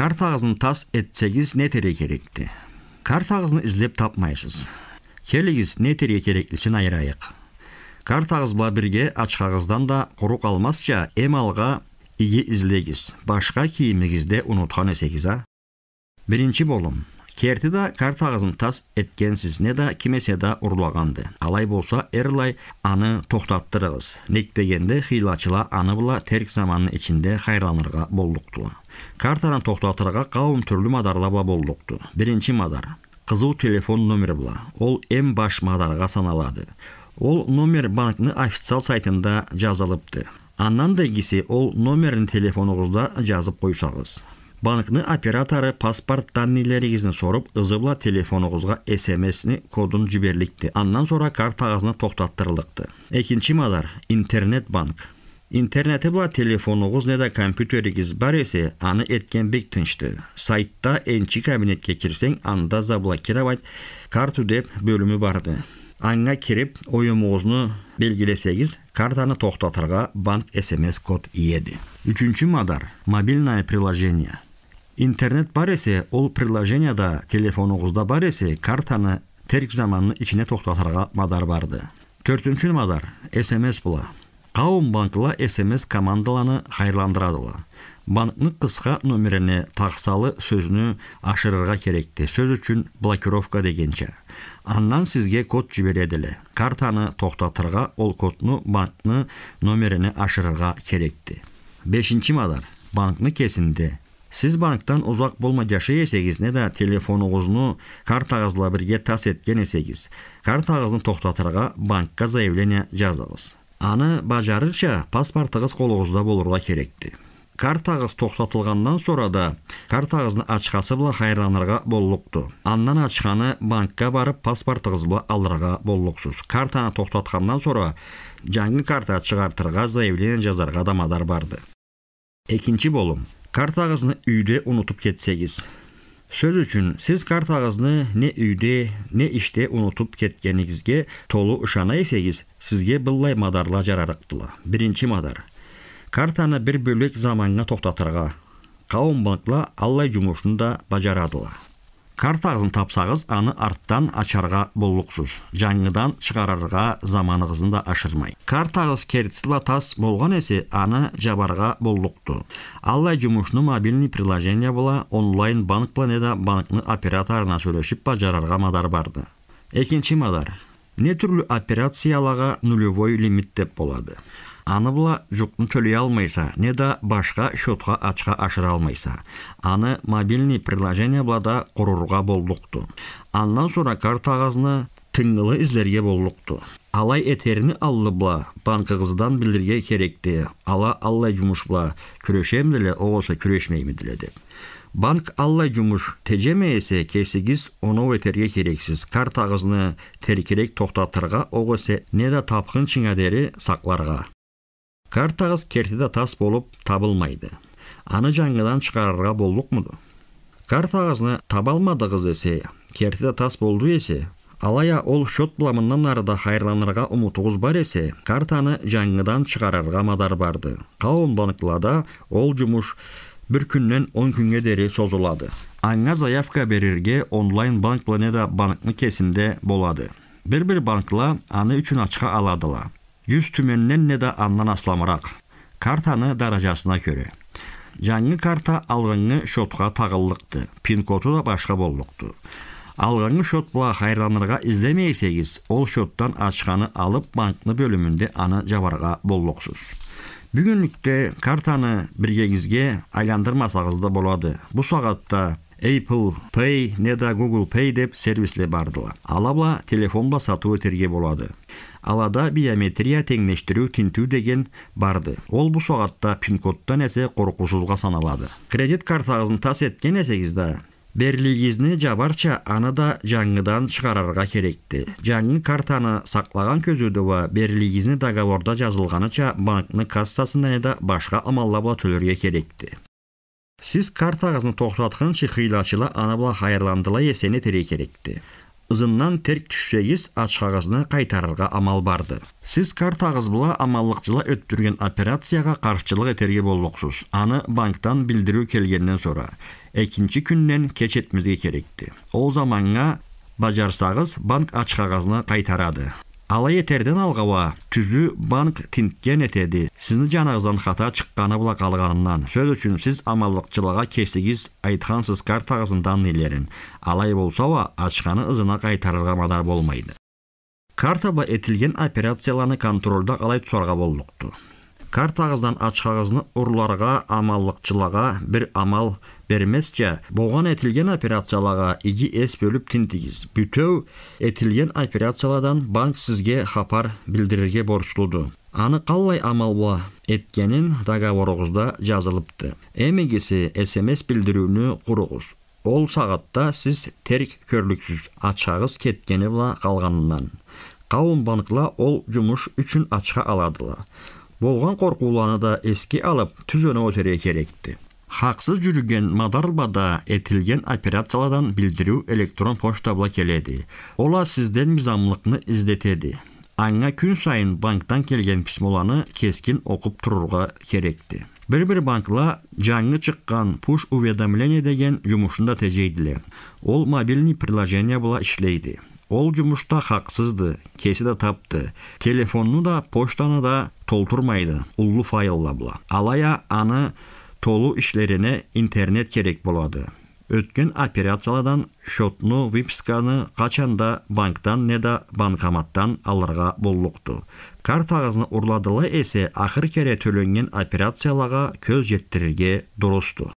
карта тас етсеңіз не тере керекті карта тапмайсыз келіңіз не тере керектісін айырайық ба бірге ачқағыздан да құру жа, эм алға иге излегіз башқа кийимигизде унуткан эсегиз а биринчи болум керти да картағызын тас эткенсизне да кимесе да урлаганды алай болса эрлай аны тоқтаттырыңыз нектегенде хилачыла аны була терк заманын ичинде хайраланырга болдукту картаны токтотурга калым түрлү мадарлаба болдықты. биринчи мадар кызыл телефон номери була ол эм баш мадарга саналады ол номер банкны официал сайтында жазылыпты да дегиси ол номерин телефонуңузда жазып қойсаңыз банкны операторы паспорт данныйларыгызны сорып ызыбла телефонуңузга смсни кодун жиберликти андан sonra картаңызны тоқтаттырылықты. экинчи мадар интернет банк интернети була телефонуңуз неда бар эсе аны эткен бек тынчты сайтта энчи кабинетке кирсең анда заблокировать карту деп бөлүмү барды Анына кирип оюмуңузну белгилесеңиз картаны токтотууга банк смс код ийеди үчүнчү мадар мобильное приложение интернет бар эсе ол приложенияда телефонуңузда бар эсе картаны терк заманны ичине токтотарга мадар барды төртүнчү мадар смс була каум банкла смс командаланы хайырландырадыла банктын кыска номерине таксалы сөзүнү ашырырга керекти сөз үчүн блокировка дегенче андан сизге код жиберет эле картаны токтотурга ол кодну банктын номерине ашырырга керекти бешинчи мадар банкны кесинде сиз банктан узак болмо жашай эсеңиз не да телефонуңузду картаңызга бирге тас эткен эсеңиз картаңызды токтотурга банкка заявление жазыңыз аны бажарыча паспортуңуз колуңузда болуруга керекти картагыз токтотулгандан соң да картагызды ачкасы бла кайрыланырга боллукту андан ачканы банкка барып паспортуңуз була алырга боллуксуз картаны токтоткандан соң жаңы карта чыгартырга заявление жазарга да мадар барды экинчи болум Карта үйде унутуп кетсегіз. Сөз үчүн сиз карта не үйде, не иште унутуп кеткениңизге толу ышана эсегиз, сизге былай мадарлар жарарыктыла. Биринчи мадар. Картаны бир бөлек заманга токтотурга, каум банкла аллай жумушун да бажарадыла картагын тапсаңыз аны арттан ачарга боллуксуз жаңыдан чыгарарга заманығызында да ашырмай картагыз тас болған эсе аны жабарга боллукту аллай жумушну мобильный приложение була онлайн банк планеда банкны операторуна сүйлөшүп бажарарга мадар барды экинчи мадар не түрлүү операцияларга нулевой лимит деп болады аны бұла жұқтын төлей алмайса не да башқа счетқа ачқа ашыра алмайса аны мобильный приложение блада құрырға болдықты аннан sonra карта тыңылы тыңғылы іздерге болдықты алай әтеріні аллы бұла банкығыздан білдірге керекті ала аллай жұмыш бұла күрешемділі оғысы күрешмейміділі деп Банк аллай жұмыш тежемейсе кесігіз оны өтерге керексіз. Карт теркерек тоқтатырға не да тапқын шыңадері сақларға картагыз кертеде тас болып табылмайды аны жаңыдан шығарырға болдық карта ағызны таба есе, десе кертеде тас болды есе, алая ол шот бұламыннан арыда хайырланырға ұмытуғыз бар есе картаны жаңыдан шығарарға мадар барды банықтылада ол жұмыш бір күннен он күнге дере созылады аңа заявка берерге онлайн банк планеда банкны кесімде болады бір бір банкла аны үшін ашқа аладыла 100 түменнен да андан асламырақ. Картаны даражасына көре. жаңы карта алғаңы шотқа тағылықты. Пин-коды да башка болдықты. Алғаңы шот бұла хайранырға іздемейсегіз, ол шоттан ашқаны алып банкны бөлімінде аны жабарға болдықсыз. Бүгінлікте картаны біргегізге айландырмасаңыз да болады. Бұл сағатта apple pay не да google pay деп сервисле бардыла алабла телефонба сату өтерге болады алада биометрия теңдештирүү тинтүү деген барды ол бу саатта пин кодтан эсе коркусузга саналады кредит картағызын тас эткен эсеңиз да берлигизни жабарча аны да жаңыдан чыгарарга керекти жаңы картаны сақлаған ба берлигизни договорда жазылганыча банкны кассасына да башка амаллаба төлерге керекти Сіз карта ағызын токтоткон аны анабыла хайырландыла есені тере керекти ызыннан терк түшсегіз ачык агазына амал барды Сіз карта бұла була амаллыкчыла өттүргөн операцияға каршылык этерге аны банктан білдіру келгеннен сора. экинчи күннен кечетмизге керекті. ол заманға бажарсағыз банк ачык қайтарады. Алай етерден алғауа түзі банк тинткен етеді сізді жанағызан қата чыққаны бұла қалғанынан сөз үшін сіз амалдықчылыға кесігіз айтқансыз картағызындан нелерін алай болсауа ашқаны ызына қайтарырға мадар болмайды картаба етілген операцияланы контролда қалай тұсарға болдықты картағыздан тағыздан ұрларға, амаллықчылаға бір бир амал бермесче болған этилген операцияларға иги эс бөліп тинтигиз Бүтеу этилген операциялардан банк сізге хапар білдірерге борчлуду аны қалай амал бола еткенін договоруңузда жазылыпты эмигиси смс билдирүүнү куруңуз ол сағатта сіз терк көрліксіз ачағыз кеткені қалғанынан қауым банкла ол жұмыш үшін ачқа аладыла Болған қорқуланы да еске алып түзөнө өтере керекті. Хақсыз жүрген мадарбада этилген операциялардан білдіру электрон почта келеді. ола сізден мизамлықны іздетеді. аңа күн сайын банктан келген письмоланы кескин оқып турууга керекті. Бір-бір банкла жаңы чыккан пуш уведомление деген жумушун да ол мобильный приложение бұла ішлейді. Ол жұмышта қақсызды, да тапты. Телефонны да, поштаны да толтурмайды, файлла бұла. Алая аны толу ішлеріне интернет керек болады. Өткен операциялардан шотну випсканы қачанда банктан не да банкоматтан алырға боллықты. Карт ағызны урладылы есе ақыр кере төленген операциялаға көз жеттірілге дұрысты.